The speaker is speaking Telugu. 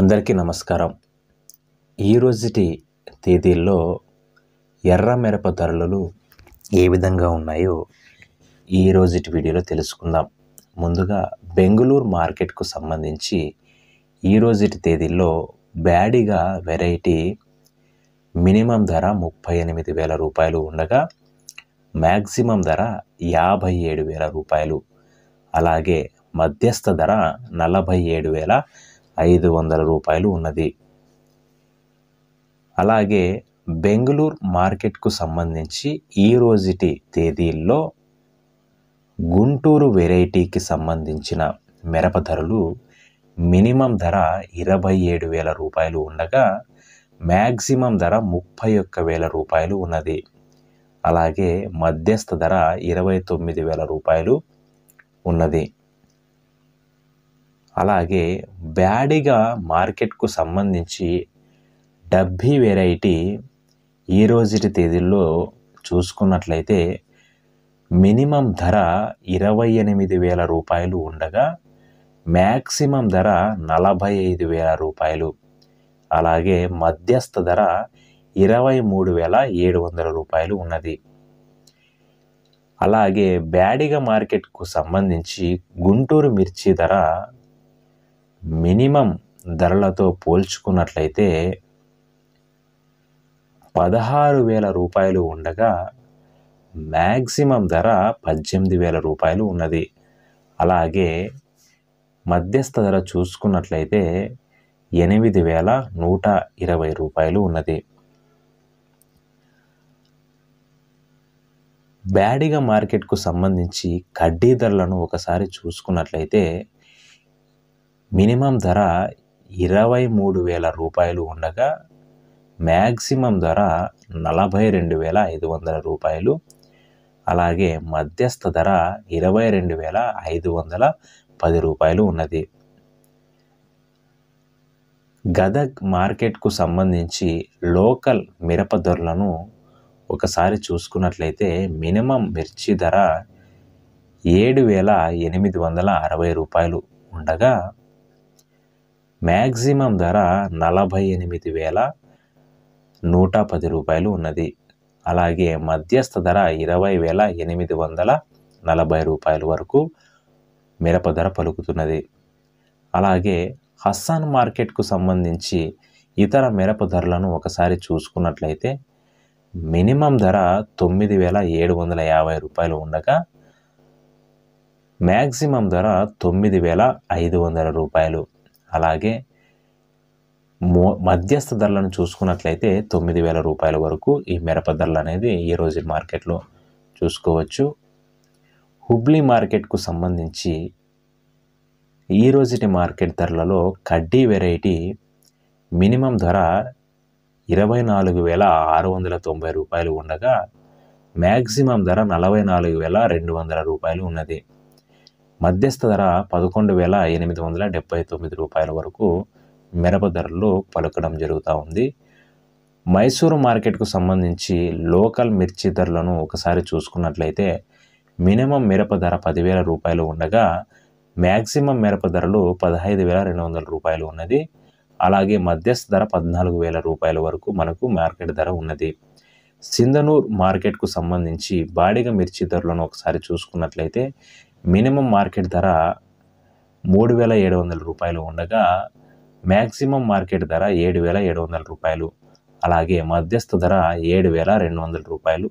అందరికీ నమస్కారం ఈరోజుటి తేదీల్లో ఎర్ర మిరప ధరలు ఏ విధంగా ఉన్నాయో ఈరోజుటి వీడియోలో తెలుసుకుందాం ముందుగా బెంగళూరు మార్కెట్కు సంబంధించి ఈరోజుటి తేదీల్లో బ్యాడిగా వెరైటీ మినిమం ధర ముప్పై ఎనిమిది వేల రూపాయలు ఉండగా మ్యాక్సిమం ధర యాభై ఏడు వేల రూపాయలు అలాగే మధ్యస్థ ధర నలభై ఏడు వేల ఐదు వందల రూపాయలు ఉన్నది అలాగే బెంగళూరు మార్కెట్కు సంబంధించి ఈరోజుటి తేదీల్లో గుంటూరు వెరైటీకి సంబంధించిన మిరప ధరలు మినిమం ధర ఇరవై ఏడు వేల రూపాయలు ఉండగా మ్యాక్సిమం ధర ముప్పై ఒక్క వేల రూపాయలు ఉన్నది అలాగే మధ్యస్థ ధర ఇరవై తొమ్మిది వేల రూపాయలు ఉన్నది అలాగే బ్యాడిగా మార్కెట్కు సంబంధించి డబ్బీ వెరైటీ ఈ రోజుటి తేదీల్లో చూసుకున్నట్లయితే మినిమం ధర ఇరవై ఎనిమిది వేల రూపాయలు ఉండగా మ్యాక్సిమం ధర నలభై ఐదు వేల రూపాయలు అలాగే మధ్యస్థ ధర ఇరవై మూడు వేల ఏడు వందల రూపాయలు ఉన్నది అలాగే బ్యాడిగ మార్కెట్కు సంబంధించి గుంటూరు మిర్చి ధర మినిమం ధరలతో పోల్చుకున్నట్లయితే పదహారు వేల రూపాయలు ఉండగా మ్యాక్సిమం ధర పద్దెనిమిది వేల రూపాయలు ఉన్నది అలాగే మధ్యస్థ ధర చూసుకున్నట్లయితే ఎనిమిది వేల నూట ఇరవై రూపాయలు ఉన్నది బ్యాడిగ మార్కెట్కు సంబంధించి కడ్డీ ధరలను ఒకసారి చూసుకున్నట్లయితే మినిమం ధర ఇరవై మూడు వేల రూపాయలు ఉండగా మ్యాక్సిమం ధర నలభై రెండు వేల ఐదు వందల రూపాయలు అలాగే మధ్యస్థ ధర ఇరవై రెండు వేల ఐదు వందల పది రూపాయలు ఉన్నది గదగ్ మార్కెట్కు సంబంధించి లోకల్ మిరప ధరలను ఒకసారి చూసుకున్నట్లయితే మినిమం మిర్చి ధర ఏడు వేల ఎనిమిది వందల అరవై రూపాయలు ఉండగా మ్యాక్సిమం ధర నలభై ఎనిమిది వేల నూట పది రూపాయలు ఉన్నది అలాగే మధ్యస్థ ధర ఇరవై వేల ఎనిమిది వందల నలభై రూపాయల వరకు మిరప ధర పలుకుతున్నది అలాగే హస్సాన్ మార్కెట్కు సంబంధించి ఇతర మిరప ధరలను ఒకసారి చూసుకున్నట్లయితే మినిమం ధర తొమ్మిది వేల ఏడు వందల యాభై రూపాయలు ఉండగా మ్యాక్సిమం ధర తొమ్మిది వేల ఐదు వందల రూపాయలు అలాగే మో మధ్యస్థ ధరలను చూసుకున్నట్లయితే తొమ్మిది వేల రూపాయల వరకు ఈ మిరప ధరలు అనేది ఈ రోజు మార్కెట్లో చూసుకోవచ్చు హుబ్లీ మార్కెట్కు సంబంధించి ఈ రోజుటి మార్కెట్ ధరలలో కడ్డీ వెరైటీ మినిమం ధర ఇరవై నాలుగు వేల ఆరు వందల తొంభై రూపాయలు ఉండగా మ్యాక్సిమం ధర నలభై నాలుగు వేల రెండు వందల రూపాయలు ఉన్నది మధ్యస్థ ధర పదకొండు వేల ఎనిమిది వందల డెబ్బై తొమ్మిది రూపాయల వరకు మిరప ధరలు పలకడం జరుగుతూ ఉంది మైసూరు మార్కెట్కు సంబంధించి లోకల్ మిర్చి ధరలను ఒకసారి చూసుకున్నట్లయితే మినిమం మిరప ధర పదివేల రూపాయలు ఉండగా మ్యాక్సిమం మిరప ధరలు పదహైదు వేల రెండు వందల రూపాయలు ఉన్నది అలాగే మధ్యస్థ ధర పద్నాలుగు వేల రూపాయల వరకు మనకు మార్కెట్ ధర ఉన్నది సింధనూర్ మార్కెట్కు సంబంధించి బాడిగ మిర్చి ధరలను ఒకసారి చూసుకున్నట్లయితే మినిమం మార్కెట్ ధర మూడు వేల ఏడు వందల రూపాయలు ఉండగా మ్యాక్సిమం మార్కెట్ ధర ఏడు వేల ఏడు వందల రూపాయలు అలాగే మధ్యస్థ ధర ఏడు వేల రెండు వందల రూపాయలు